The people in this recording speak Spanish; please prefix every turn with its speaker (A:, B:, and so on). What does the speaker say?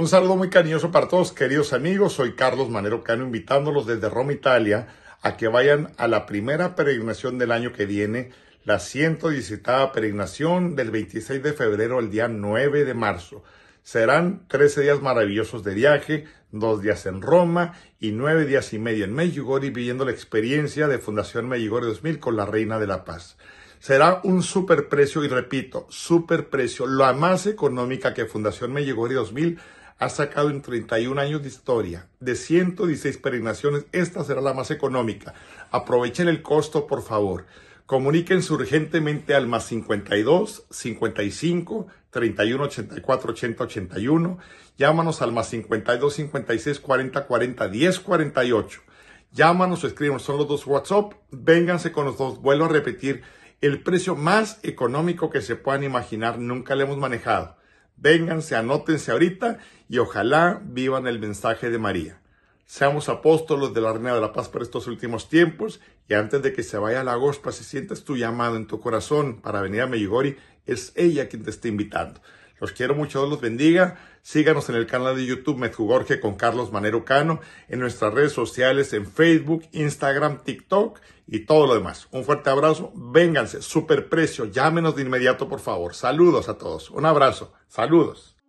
A: Un saludo muy cariñoso para todos, queridos amigos. Soy Carlos Manero Cano, invitándolos desde Roma, Italia, a que vayan a la primera peregrinación del año que viene, la 117 peregrinación del 26 de febrero al día 9 de marzo. Serán 13 días maravillosos de viaje, dos días en Roma y nueve días y medio en Medjugorje viviendo la experiencia de Fundación Medjugorje 2000 con la Reina de la Paz. Será un superprecio y repito, superprecio, la más económica que Fundación Medjugorje 2000 ha sacado en 31 años de historia. De 116 peregrinaciones, esta será la más económica. Aprovechen el costo, por favor. Comuníquense urgentemente al más 52 55 31 84 80 81. Llámanos al más 52 56 40 40 10 48. Llámanos o escríbanos, son los dos WhatsApp. Vénganse con los dos. Vuelvo a repetir, el precio más económico que se puedan imaginar nunca le hemos manejado. Vénganse, anótense ahorita y ojalá vivan el mensaje de María. Seamos apóstolos de la Reina de la Paz para estos últimos tiempos y antes de que se vaya la gospa, si sientes tu llamado en tu corazón para venir a mejigori es ella quien te está invitando. Los quiero mucho, los bendiga. Síganos en el canal de YouTube Medjugorje con Carlos Manero Cano, en nuestras redes sociales, en Facebook, Instagram, TikTok y todo lo demás. Un fuerte abrazo, vénganse, super llámenos de inmediato por favor. Saludos a todos, un abrazo, saludos.